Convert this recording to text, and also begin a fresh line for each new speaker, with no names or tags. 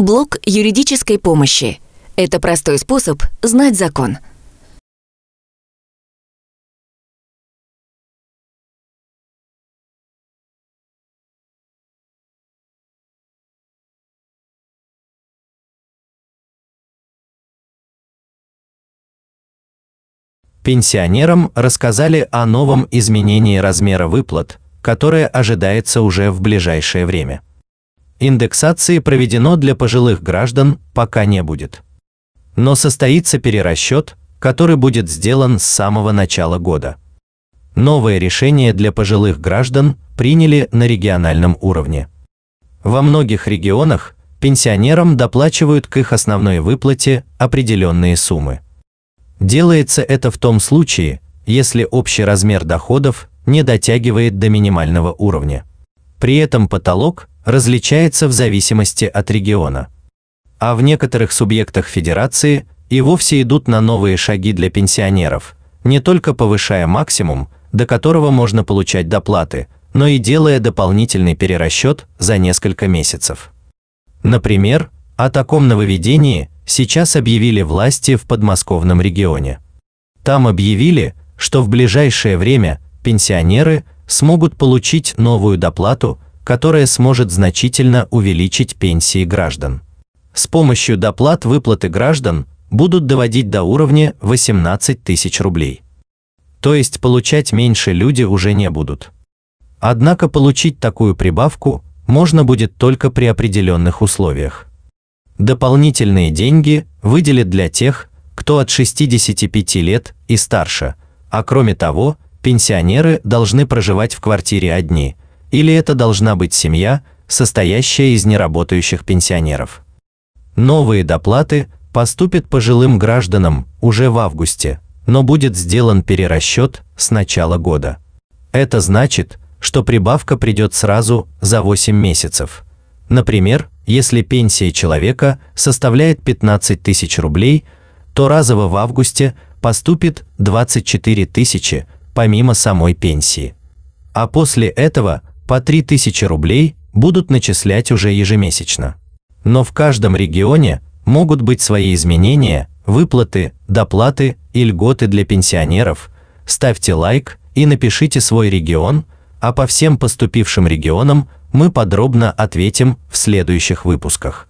Блок юридической помощи. Это простой способ знать закон. Пенсионерам рассказали о новом изменении размера выплат, которое ожидается уже в ближайшее время. Индексации проведено для пожилых граждан пока не будет. Но состоится перерасчет, который будет сделан с самого начала года. Новое решение для пожилых граждан приняли на региональном уровне. Во многих регионах пенсионерам доплачивают к их основной выплате определенные суммы. Делается это в том случае, если общий размер доходов не дотягивает до минимального уровня. При этом потолок различается в зависимости от региона. А в некоторых субъектах федерации и вовсе идут на новые шаги для пенсионеров, не только повышая максимум, до которого можно получать доплаты, но и делая дополнительный перерасчет за несколько месяцев. Например, о таком нововведении сейчас объявили власти в подмосковном регионе. Там объявили, что в ближайшее время пенсионеры смогут получить новую доплату – которое сможет значительно увеличить пенсии граждан. С помощью доплат выплаты граждан будут доводить до уровня 18 тысяч рублей. То есть получать меньше люди уже не будут. Однако получить такую прибавку можно будет только при определенных условиях. Дополнительные деньги выделят для тех, кто от 65 лет и старше, а кроме того, пенсионеры должны проживать в квартире одни, или это должна быть семья, состоящая из неработающих пенсионеров. Новые доплаты поступят пожилым гражданам уже в августе, но будет сделан перерасчет с начала года. Это значит, что прибавка придет сразу за 8 месяцев. Например, если пенсия человека составляет 15 тысяч рублей, то разово в августе поступит 24 тысячи, помимо самой пенсии. А после этого по 3000 рублей будут начислять уже ежемесячно. Но в каждом регионе могут быть свои изменения, выплаты, доплаты и льготы для пенсионеров. Ставьте лайк и напишите свой регион, а по всем поступившим регионам мы подробно ответим в следующих выпусках.